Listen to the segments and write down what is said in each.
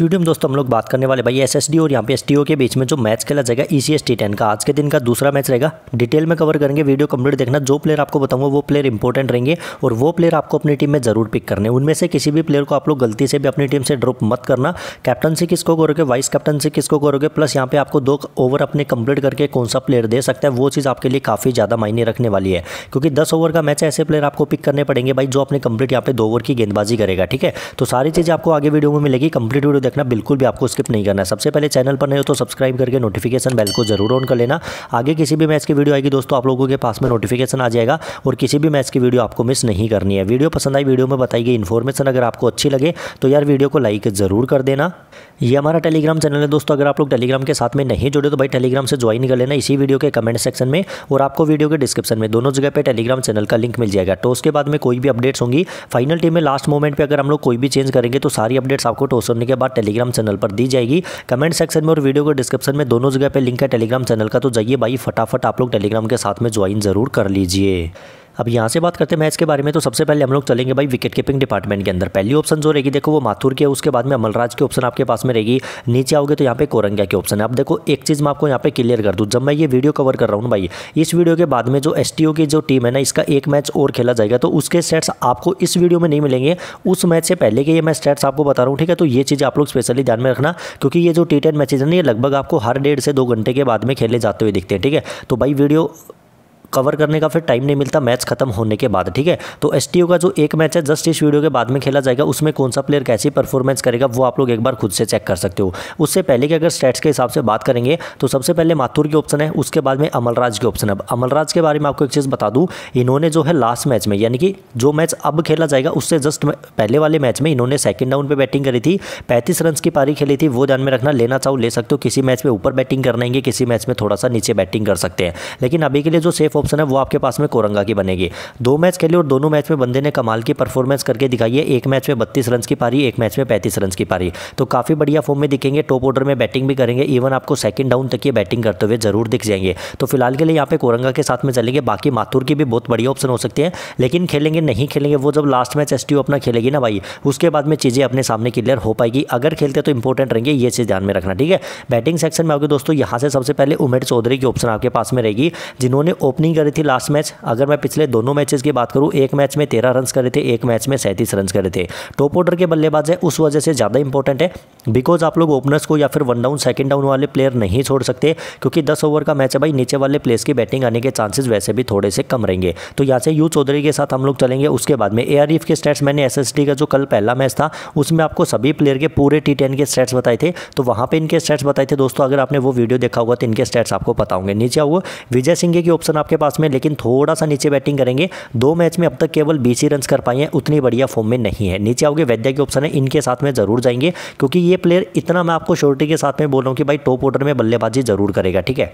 video में दोस्तों हम लोग बात करने वाले भाई एसएसडी और यहाँ पे एसटीओ के बीच में जो मैच खेला जाएगा ईसीएस टी टेन का आज के दिन का दूसरा मैच रहेगा डिटेल में कवर करेंगे वीडियो कंप्लीट देखना जो प्लेयर आपको बताऊंगा वो प्लेयर इंपॉर्टेंट रहेंगे और वो प्लेयर आपको अपनी टीम में जरूर पिक करने उनमें से किसी भी प्लेयर को आप लोग गलती से भी अपनी टीम से ड्रॉप मत करना से किसको करोगे वाइस से किसको करोगे प्लस यहाँ पे आपको दो ओवर अपने कंप्लीट करके कौन सा प्लेयर दे सकता है वो चीज़ आपके लिए काफ़ी ज़्यादा मायने रखने वाली है क्योंकि दस ओवर का मैच ऐसे प्लेयर आपको पिक करने पड़ेंगे भाई जो अपने कंप्लीट यहाँ पे दो ओवर की गेंदबाजी करेगा ठीक है तो सारी चीज़ें आपको आगे वीडियो में मिलेगी कंप्लीट वीडियो देखना बिल्कुल भी आपको स्किप नहीं करना सबसे पहले चैनल पर नहीं हो तो सब्सक्राइब करके नोटिफिकेशन बेल को जरूर ऑन कर लेना आगे किसी भी मैच की वीडियो आएगी दोस्तों आप लोगों के पास में नोटिफिकेशन आ जाएगा और किसी भी मैच की वीडियो आपको मिस नहीं करनी है वीडियो पसंद आई वीडियो में बताई गई इन्फॉर्मेशन अगर आपको अच्छी लगे तो यार वीडियो को लाइक जरूर कर देना ये हमारा टेलीग्राम चैनल है दोस्तों अगर आप लोग टेलीग्राम के साथ में नहीं जुड़े तो भाई टेलीग्राम से ज्वाइन कर लेना इसी वीडियो के कमेंट सेक्शन में और आपको वीडियो के डिस्क्रिप्शन में दोनों जगह पे टेलीग्राम चैनल का लिंक मिल जाएगा टॉस तो के बाद में कोई भी अपडेट्स होंगी फाइनल टीम में लास्ट मोमेंट पर अगर हम लोग कोई भी चेंज करेंगे तो सारी अपडेट्स आपको टॉस होने के बाद टेलीग्राम चैनल पर दी जाएगी कमेंट सेक्शन में और वीडियो के डिस्क्रिप्शन में दोनों जगह पर लिंक है टेलीग्राम चैनल का तो जाइए भाई फटाफट आप लोग टेलीग्राम के साथ में ज्वाइन ज़रूर कर लीजिए अब यहाँ से बात करते हैं मैच के बारे में तो सबसे पहले हम लोग चलेंगे भाई विकेट कीपिंग डिपार्टमेंट के अंदर पहली ऑप्शन जो रहेगी देखो वो माथुर की है उसके बाद में अमलराज की ऑप्शन आपके पास में रहेगी नीचे आओगे तो यहाँ पे कोरंगिया की ऑप्शन है अब देखो एक चीज़ मैं आपको यहाँ पे क्लियर कर दूँ जब मैं ये वीडियो कवर कर रहा हूँ भाई इस वीडियो के बाद में जो एस की जो टीम है ना इसका एक मैच और खेला जाएगा तो उसके सेट्स आपको इस वीडियो में नहीं मिलेंगे उस मैच से पहले के ये मैं स्टेट्स आपको बता रहा हूँ ठीक है तो ये चीज़ आप लोग स्पेशली ध्यान में रखना क्योंकि ये जो टी टेन मैचेज हैं ये लगभग आपको हर डेढ़ से दो घंटे के बाद में खेले जाते हुए दिखते हैं ठीक है तो भाई वीडियो कवर करने का फिर टाइम नहीं मिलता मैच खत्म होने के बाद ठीक है तो एस का जो एक मैच है जस्ट इस वीडियो के बाद में खेला जाएगा उसमें कौन सा प्लेयर कैसी परफॉर्मेंस करेगा वो आप लोग एक बार खुद से चेक कर सकते हो उससे पहले कि अगर स्टेट्स के हिसाब से बात करेंगे तो सबसे पहले माथुर के ऑप्शन है उसके बाद में अमलराज के ऑप्शन है अमलराज के बारे में आपको एक चीज़ बता दूँ इन्होंने जो है लास्ट मैच में यानी कि जो मैच अब खेला जाएगा उससे जस्ट पहले वाले मैच में इन्होंने सेकंड डाउन पर बैटिंग करी थी पैंतीस रन की पारी खेली थी वो ध्यान में रखना लेना चाहो ले सकते हो किसी मैच में ऊपर बैटिंग करनाएंगे किसी मैच में थोड़ा सा नीचे बैटिंग कर सकते हैं लेकिन अभी के लिए जो सेफ ऑप्शन है वो आपके पास में कोरंगा की बनेगी दो मैच खेले और दोनों मैच में बंदे ने कमाल की परफॉर्मेंस करके दिखाई है एक मैच में बत्तीस रन की पारी एक मैच में पैंतीस रन की पारी तो काफ़ी बढ़िया फॉर्म में दिखेंगे टॉप ऑर्डर में बैटिंग भी करेंगे इवन आपको सेकंड डाउन तक ये बैटिंग करते हुए जरूर दिख जाएंगे तो फिलहाल के लिए यहाँ पे कोरंगा के साथ में चलेंगे बाकी माथुर की भी बहुत बढ़िया ऑप्शन हो सकती है लेकिन खेलेंगे नहीं खेलेंगे वो जब लास्ट मैच एस अपना खेलेगी ना भाई उसके बाद में चीज़ें अपने सामने क्लियर हो पाएगी अगर खेलते तो इंपॉर्टेंट रहेंगे ये चीज़ ध्यान में रखना ठीक है बैटिंग सेक्शन में आओगे दोस्तों यहाँ से सबसे पहले उमेश चौधरी की ऑप्शन आपके पास में रहेगी जिन्होंने ओपनिंग नहीं करी थी लास्ट मैच अगर मैं पिछले दोनों मैचेस की बात करूं एक मैच में तेरह रन करे थे एक मैच में सैंतीस रन करे थे टॉप ऑर्डर के बल्लेबाज है उस वजह से ज़्यादा इंपॉर्टेंट है बिकॉज आप लोग ओपनर्स को या फिर वन डाउन सेकंड डाउन वाले प्लेयर नहीं छोड़ सकते क्योंकि दस ओवर का मैच है भाई नीचे वाले प्लेयर्स की बैटिंग आने के चांसेस वैसे भी थोड़े से कम रहेंगे तो यहाँ से यू चौधरी के साथ हम लोग चलेंगे उसके बाद में ए e के स्टेट्स मैंने एस का जो कल पहला मैच था उसमें आपको सभी प्लेयर के पूरे टी के स्टेट्स बताए थे तो वहाँ पर इनके स्टेट्स बताए थे दोस्तों अगर आपने वो वीडियो देखा होगा तो इनके स्टेट्स आपको पता नीचे आओ विजय सिंह के ऑप्शन आपके आपके पास में लेकिन थोड़ा सा नीचे बैटिंग करेंगे दो मैच में अब तक केवल बीस ही रन कर पाए हैं उतनी बढ़िया फॉर्म में नहीं है नीचे आओगे वैद्या के ऑप्शन है इनके साथ में ज़रूर जाएंगे क्योंकि ये प्लेयर इतना मैं आपको श्योरिटी के साथ में बोल रहा हूँ कि भाई टॉप ऑर्डर में बल्लेबाजी ज़रूर करेगा ठीक है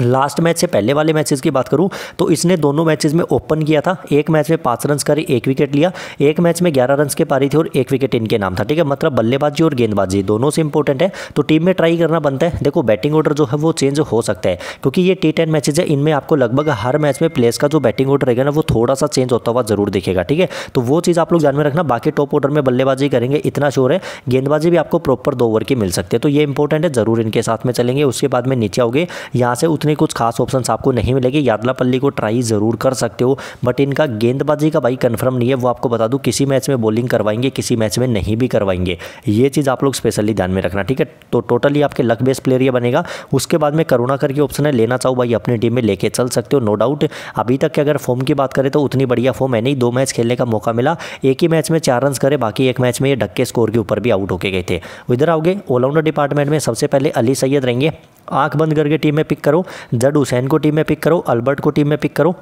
लास्ट मैच से पहले वाले मैचेस की बात करूं तो इसने दोनों मैचेस में ओपन किया था एक मैच में पाँच रन कर एक विकेट लिया एक मैच में ग्यारह रन के पारी थी और एक विकेट इनके नाम था ठीक है मतलब बल्लेबाजी और गेंदबाजी दोनों से इंपॉर्टेंट है तो टीम में ट्राई करना बनता है देखो बैटिंग ऑर्डर जो है वो चेंज हो सकता है क्योंकि ये टी टेन मैचेज है इनमें आपको लगभग हर मैच में प्लेस का जो बैटिंग ऑर्डर रहेगा ना वो थोड़ा सा चेंज होता हुआ जरूर दिखेगा ठीक है तो वो चीज़ आप लोग ध्यान में रखना बाकी टॉप ऑर्डर में बल्लेबाजी करेंगे इतना शोर है गेंदबाजी भी आपको प्रॉपर दो ओवर की मिल सकती है तो ये इंपॉर्टेंट है जरूर इनके साथ में चलेंगे उसके बाद में नीचे आओगे यहाँ से उतनी कुछ खास ऑप्शन आपको नहीं मिलेंगे यादलापल्ली को ट्राई ज़रूर कर सकते हो बट इनका गेंदबाजी का भाई कन्फर्म नहीं है वो आपको बता दूँ किसी मैच में बॉलिंग करवाएंगे किसी मैच में नहीं भी करवाएंगे ये चीज़ आप लोग स्पेशली ध्यान में रखना ठीक है तो टोटली आपके लक बेस्ट प्लेयर ये बनेगा उसके बाद में करुणा करके ऑप्शन है लेना चाहूँ भाई अपनी टीम में लेके चल सकते हो नो डाउट अभी तक के अगर फॉर्म की बात करें तो उतनी बढ़िया फॉर्म है नहीं दो मैच खेलने का मौका मिला एक ही मैच में चार रन करे बाकी एक मैच में ये ढक्के स्कोर के ऊपर भी आउट होके गए थे इधर आओगे ऑलराउंडर डिपार्टमेंट में सबसे पहले अली सैयद रहेंगे आंख बंद करके टीम में पिक करो जड हुसैन को टीम में पिक करो अल्बर्ट को टीम में पिक करो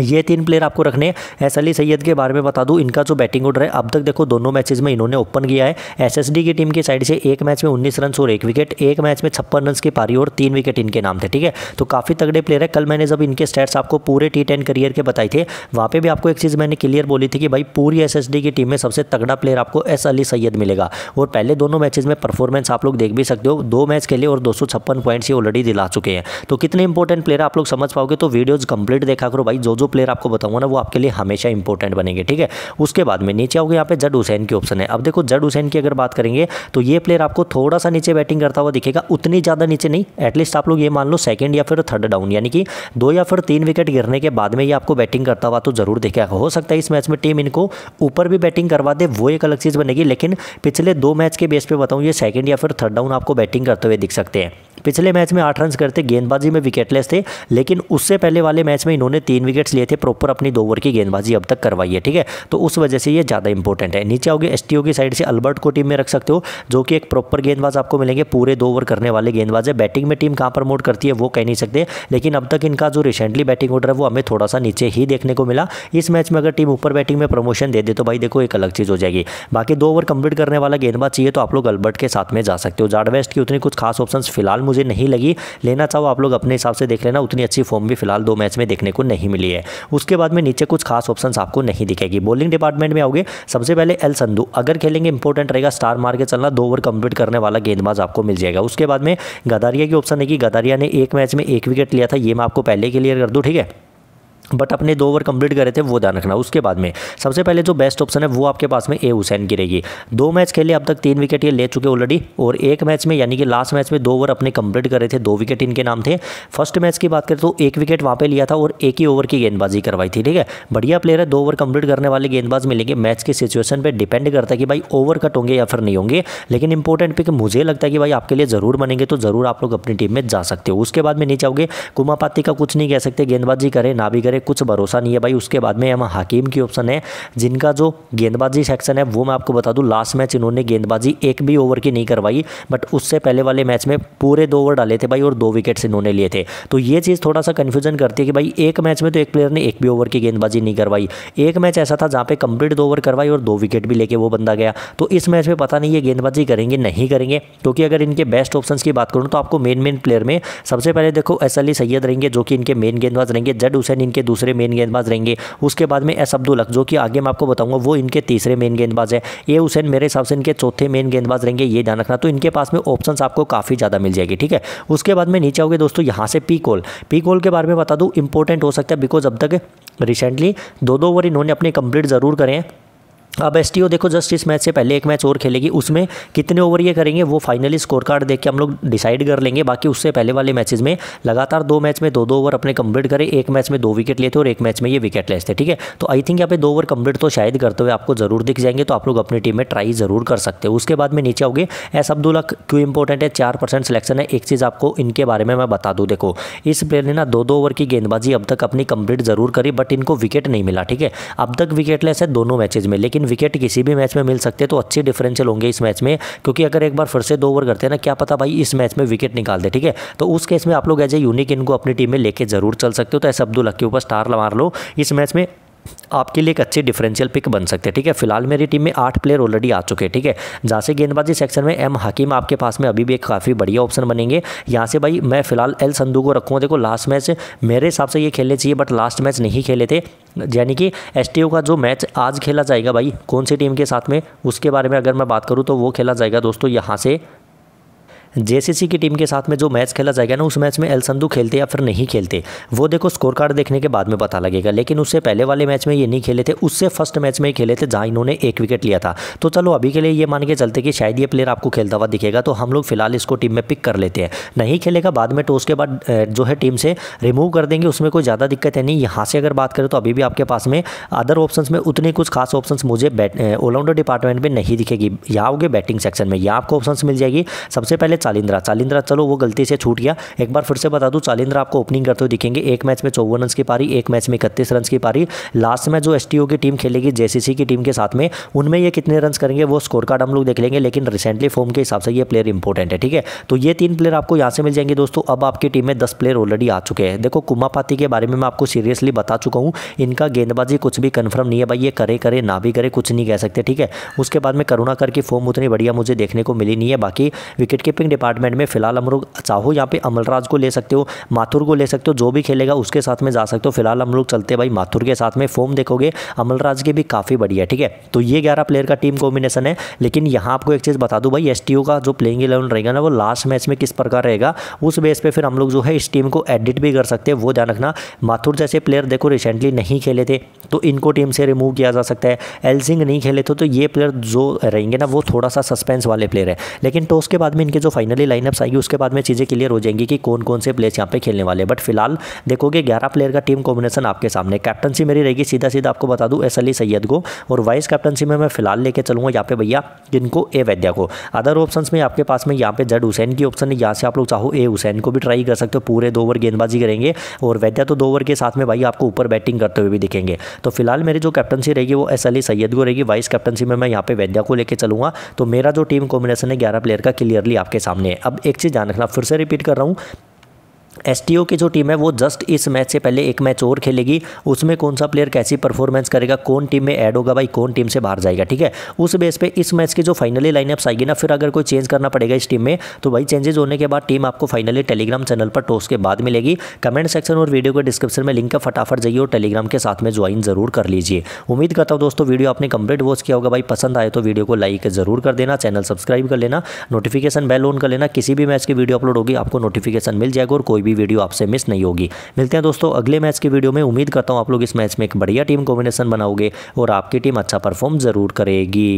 ये तीन प्लेयर आपको रखने हैं एस अली सैयद के बारे में बता दूं इनका जो बैटिंग ऑर्डर है अब तक देखो दोनों मैचेस में इन्होंने ओपन किया है एसएसडी की टीम की साइड से एक मैच में 19 रन और एक विकेट एक मैच में छप्पन रन की पारी और तीन विकेट इनके नाम थे ठीक है तो काफ़ी तगड़े प्लेयर है कल मैंने जब इनके स्टेट्स आपको पूरे टी करियर के बताए थे वहाँ पर भी आपको एक चीज़ मैंने क्लियर बोली थी कि भाई पूरी एस की टीम में सबसे तगड़ा प्लेयर आपको एस अली सैयद मिलेगा और पहले दोनों मैचेज में परफॉर्मेंस आप लोग देख भी सकते हो दो मैच खेले और दो पॉइंट्स ये ऑलरेडी दिला चुके हैं तो कितने इंपॉर्टेंट प्लेयर आप लोग समझ पाओगे तो वीडियोज़ कंप्लीट देखा करो भाई जो जो प्लेयर आपको बताऊंगा ना वो आपके लिए हमेशा इंपॉर्टेंट बनेंगे ठीक है उसके बाद में नीचे आओगे यहाँ पे जड हुसैन की ऑप्शन है अब देखो जड हुसैन की अगर बात करेंगे तो ये प्लेयर आपको थोड़ा सा नीचे बैटिंग करता हुआ दिखेगा उतनी ज़्यादा नीचे नहीं एटलीस्ट आप लोग ये मान लो सेकेंड या फिर थर्ड डाउन यानी कि दो या फिर तीन विकेट गिरने के बाद में ये आपको बैटिंग करता हुआ तो जरूर दिखेगा हो सकता है इस मैच में टीम इनको ऊपर भी बैटिंग करवा दे वो एक अलग चीज़ बनेगी लेकिन पिछले दो मैच के बेस पर बताऊँ ये सेकेंड या फिर थर्ड डाउन आपको बैटिंग करते हुए दिख सकते हैं पिछले मैच में आठ रन करते गेंदबाजी में विकेटलेस थे लेकिन उससे पहले वाले मैच में इन्होंने तीन विकेट विकेट्स लिए थे प्रॉपर अपनी दो ओवर की गेंदबाजी अब तक करवाई है ठीक है तो उस वजह से ये ज़्यादा इंपॉर्टेंट है नीचे आओगे एस की साइड से अल्बर्ट को टीम में रख सकते हो जो कि एक प्रॉपर गेंदबाज आपको मिलेंगे पूरे दो ओवर करने वाले गेंदबाज है बैटिंग में टीम कहाँ प्रमोट करती है वो कह नहीं सकते लेकिन अब तक इनका जो रिसेंटली बैटिंग ऑर्डर है वो हमें थोड़ा सा नीचे ही देखने को मिला इस मैच में अगर टीम ऊपर बैटिंग में प्रमोशन दे दे तो भाई देखो एक अलग चीज़ हो जाएगी बाकी दो ओवर कंप्लीट करने वाला गेंदबाज चाहिए तो आप लोग अल्बर्ट के साथ में जा सकते हो जाड वेस्ट की उतनी कुछ खास ऑप्शन फिलहाल मुझे नहीं लगी लेना चाहो आप लोग अपने हिसाब से देख लेना उतनी अच्छी फॉर्म भी फिलहाल दो मैच में देखने को नहीं मिली है है उसके बाद में नीचे कुछ खास ऑप्शन आपको नहीं दिखेगी बॉलिंग डिपार्टमेंट में आओगे सबसे पहले एल संधु अगर खेलेंगे इंपॉर्टेंट रहेगा स्टार मार के चलना दो ओवर कंप्लीट करने वाला गेंदबाज आपको मिल जाएगा उसके बाद में गदारिया की ऑप्शन है कि गदारिया ने एक मैच में एक विकेट लिया था ये मैं आपको पहले क्लियर कर दूँ ठीक है बट अपने दो ओवर कंप्लीट करे थे वो ध्यान रखना उसके बाद में सबसे पहले जो बेस्ट ऑप्शन है वो आपके पास में ए हुसैन की रहेगी दो मैच खेले अब तक तीन विकेट ये ले चुके ऑलरेडी और एक मैच में यानी कि लास्ट मैच में दो ओवर अपने कंप्लीट करे थे दो विकेट इनके नाम थे फर्स्ट मैच की बात करें तो एक विकेट वहाँ पर लिया था और एक ही ओवर की गेंदबाजी करवाई थी ठीक है बढ़िया प्लेयर है दो ओवर कंप्लीट करने वाले गेंदबाज मिलेंगे मैच की सिचुएशन पर डिपेंड करता है कि भाई ओवर कट होंगे या फिर नहीं होंगे लेकिन इंपॉर्टेंट पिक मुझे लगता है कि भाई आपके लिए ज़रूर बनेंगे तो ज़रूर आप लोग अपनी टीम में जा सकते हो उसके बाद में नीचे आओगे कुमापाती का कुछ नहीं कह सकते गेंदबाजी करें ना भी करें में कुछ भरोसा नहीं है भाई उसके बाद में यहाँ हकीम की ऑप्शन है जिनका जो गेंदबाजी सेक्शन है वो मैं आपको बता दूँ लास्ट मैच इन्होंने गेंदबाजी एक भी ओवर की नहीं करवाई बट उससे पहले वाले मैच में पूरे दो ओवर डाले थे भाई और दो विकेट्स इन्होंने लिए थे तो ये चीज़ थोड़ा सा कन्फ्यूजन करती है कि भाई एक मैच में तो एक प्लेयर ने एक भी ओवर की गेंदबाजी नहीं करवाई एक मैच ऐसा था जहाँ पे कंप्लीट दो ओवर करवाई और दो विकेट भी लेके वो बंदा गया तो इस मैच में पता नहीं ये गेंदबाजी करेंगे नहीं करेंगे क्योंकि अगर इनके बेस्ट ऑप्शन की बात करूँ तो आपको मेन मेन प्लेयर में सबसे पहले देखो एस अली e सैयद रहेंगे जो कि इनके मेन गेंदबाज रहेंगे जड हुसैन इनके दूसरे मेन गेंदबाज रहेंगे उसके बाद में एस अब्दुल हक जो कि आगे मैं आपको बताऊंगा वो इनके तीसरे मेन गेंदबाज है ए हुसैन मेरे हिसाब से इनके चौथे मेन गेंदबाज रहेंगे ये ध्यान रखना तो इनके पास में ऑप्शन आपको काफ़ी ज़्यादा मिल जाएगी ठीक है उसके बाद में नीचे आओगे दोस्तों यहाँ से पी कॉल पी कॉल के बारे में बता दूँ इंपॉर्टेंट हो सकता है बिकॉज अब तक रिसेंटली दो दो ओवर इन्होंने अपने कंप्लीट ज़रूर करें हैं अब एस देखो जस्ट इस मैच से पहले एक मैच और खेलेगी उसमें कितने ओवर ये करेंगे वो फाइनली स्कोर कार्ड देख के हम लोग डिसाइड कर लेंगे बाकी उससे पहले वाले मैचेस में लगातार दो मैच में दो दो ओवर अपने कंप्लीट करें एक मैच में दो विकेट लेते और एक मैच में ये विकेट लेते ठीक है तो आई थिंक यहाँ पे दो ओवर कंप्लीट तो शायद करते हुए आपको जरूर दिख जाएंगे तो आप लोग अपनी टीम में ट्राई जरूर कर सकते हो उसके बाद में नीचे आओगे एस अब्दुल्ला क्यों इंपॉर्टेंट है चार परसेंट सिलेक्शन है एक चीज़ आपको इनके बारे में मैं बता दूँ देखो इस प्लेयर ने ना दो दो ओवर की गेंदबाजी अब तक अपनी कंप्लीट जरूर करी बट इनको विकेट नहीं मिला ठीक है अब तक लेस है दोनों मैचेज में लेकिन विकेट किसी भी मैच में मिल सकते हैं तो अच्छे डिफरेंशियल होंगे इस मैच में क्योंकि अगर एक बार फिर से दो ओवर करते हैं ना क्या पता भाई इस मैच में विकेट निकाल दे ठीक है तो उस केस में आप लोग एज ए यूनिक इनको अपनी टीम में लेके जरूर चल सकते हो तो ऐसे अब्दुल हक के ऊपर स्टार मार लो इस मैच में आपके लिए एक अच्छे डिफरेंशियल पिक बन सकते हैं ठीक है फिलहाल मेरी टीम में आठ प्लेयर ऑलरेडी आ चुके हैं ठीक है जहाँ से गेंदबाजी सेक्शन में एम हकीम आपके पास में अभी भी एक काफ़ी बढ़िया ऑप्शन बनेंगे यहाँ से भाई मैं फिलहाल एल संधू को रखूँगा देखो लास्ट मैच मेरे हिसाब से ये खेलने चाहिए बट लास्ट मैच नहीं खेले थे यानी कि एस का जो मैच आज खेला जाएगा भाई कौन सी टीम के साथ में उसके बारे में अगर मैं बात करूँ तो वो खेला जाएगा दोस्तों यहाँ से जेसीसी की टीम के साथ में जो मैच खेला जाएगा ना उस मैच में एल संधू खेलते या फिर नहीं खेलते वो देखो स्कोर कार्ड देखने के बाद में पता लगेगा लेकिन उससे पहले वाले मैच में ये नहीं खेले थे उससे फर्स्ट मैच में ही खेले थे जहाँ इन्होंने एक विकेट लिया था तो चलो अभी के लिए ये मान के चलते कि शायद ये प्लेयर आपको खेलता हुआ दिखेगा तो हम लोग फिलहाल इसको टीम में पिक कर लेते हैं नहीं खेलेगा बाद में टॉस के बाद जो है टीम से रिमूव कर देंगे उसमें कोई ज़्यादा दिक्कत है नहीं यहाँ से अगर बात करें तो अभी भी आपके पास में अदर ऑप्शन में उतने कुछ खास ऑप्शन मुझे ऑलराउंडर डिपार्टमेंट में नहीं दिखेगी या होगी बैटिंग सेक्शन में या आपको ऑप्शन मिल जाएगी सबसे पहले चालिंद्रा चालिंद्रा चलो वो गलती से छूट गया एक बार फिर से बता दूँ चालिंद्रा आपको ओपनिंग करते हुए दिखेंगे एक मैच में चौवन रन की पारी एक मैच में इकतीस रन की पारी लास्ट में जो एस की टीम खेलेगी जेसीसी की टीम के साथ में उनमें ये कितने रन करेंगे वो स्कोर कार्ड हम लोग देख लेंगे लेकिन रिसेंटली फॉर्म के हिसाब से ये प्लेयर इंपॉर्टेंट है ठीक है तो ये तीन प्लेयर आपको यहाँ से मिल जाएंगे दोस्तों अब आपकी टीम में दस प्लेयर ऑलरेडी आ चुके हैं देखो कुमापाती के बारे में मैं आपको सीरियसली बता चुका हूँ इनका गेंदबाजी कुछ भी कन्फर्म नहीं है भाई ये करे करे ना भी करे कुछ नहीं कह सकते ठीक है उसके बाद में करुणाकर की फॉर्म उतनी बढ़िया मुझे देखने को मिली नहीं है बाकी विकेट कीपिंग डिपार्टमेंट में फिलहाल हम लोग चाहो यहाँ पे अमलराज को ले सकते हो माथुर को ले सकते हो जो भी खेलेगा उसके साथ में जा सकते हो फिलहाल हम लोग चलते भाई माथुर के साथ में फॉर्म देखोगे अमलराज के भी काफ़ी बढ़िया है ठीक है तो ये ग्यारह प्लेयर का टीम कॉम्बिनेशन है लेकिन यहाँ आपको एक चीज़ बता दूँ भाई एस का जो प्लेइंग इलेवन रहेगा ना वो लास्ट मैच में किस प्रकार रहेगा उस बेस पर फिर हम लोग जो है इस टीम को एडिट भी कर सकते हैं वो ध्यान रखना माथुर जैसे प्लेयर देखो रिसेंटली नहीं खेले थे तो इनको टीम से रिमूव किया जा सकता है एल सिंह नहीं खेले थे तो ये प्लेयर जो रहेंगे ना वो थोड़ा सा सस्पेंस वाले प्लेयर है लेकिन टॉस तो के बाद में इनके जो फाइनली लाइनअप्स आएगी उसके बाद में चीज़ें क्लियर हो जाएंगी कि कौन कौन से प्लेस यहाँ पे खेलने वाले बट फिलहाल देखोगे ग्यारह प्लेयर का टीम कॉम्बिनेशन आपके सामने कैप्टनसी मेरी रहेगी सीधा सीधा आपको बता दूँ एस अली सैयद को और वाइस कैप्टनसी में मैं फिलहाल लेके चलूँगा यहाँ पे भैया जिनको ए वैद्या को अदर ऑप्शन में आपके पास में यहाँ पे जड हुसैन की ऑप्शन है यहाँ से आप लोग चाहो ए हुसैन को भी ट्राई कर सकते हो पूरे दो ओवर गेंदबाजी करेंगे और वैद्या तो दो ओवर के साथ में भाई आपको ऊपर बैटिंग करते हुए भी दिखेंगे तो फिलहाल मेरी जो कैप्टनसी रहेगी वो एस अली सैयद को रहेगी वाइस कैप्टनसी में मैं यहाँ पे वैद्या को लेकर चलूँगा तो मेरा जो टीम कॉम्बिनेशन है ग्यारह प्लेयर का क्लियरली आपके सामने है अब एक चीज़ ध्यान रखना फिर से रिपीट कर रहा हूँ एस की जो टीम है वो जस्ट इस मैच से पहले एक मैच और खेलेगी उसमें कौन सा प्लेयर कैसी परफॉर्मेंस करेगा कौन टीम में ऐड होगा भाई कौन टीम से बाहर जाएगा ठीक है उस बेस पे इस मैच की जो फाइनली लाइनअप्स आएगी ना फिर अगर कोई चेंज करना पड़ेगा इस टीम में तो भाई चेंजेस होने के बाद टीम आपको फाइनली टेलीग्राम चैनल पर टोस के बाद मिलेगी कमेंट सेक्शन और वीडियो के डिस्क्रिप्शन में लिंक का फटाफट जाइए और टेलीग्राम के साथ में ज्वाइन जरूर कर लीजिए उम्मीद करता हूँ दोस्तों वीडियो आपने कंप्लीट वॉच किया होगा भाई पसंद आए तो वीडियो को लाइक जरूर कर देना चैनल सब्सक्राइब कर लेना नोटिफिकेशन बेल ऑन कर लेना किसी भी मैच की वीडियो अपलोड होगी आपको नोटिफिकेशन मिल जाएगा और कोई भी वीडियो आपसे मिस नहीं होगी मिलते हैं दोस्तों अगले मैच की वीडियो में उम्मीद करता हूँ आप लोग इस मैच में एक बढ़िया टीम कॉम्बिनेशन बनाओगे और आपकी टीम अच्छा परफॉर्म ज़रूर करेगी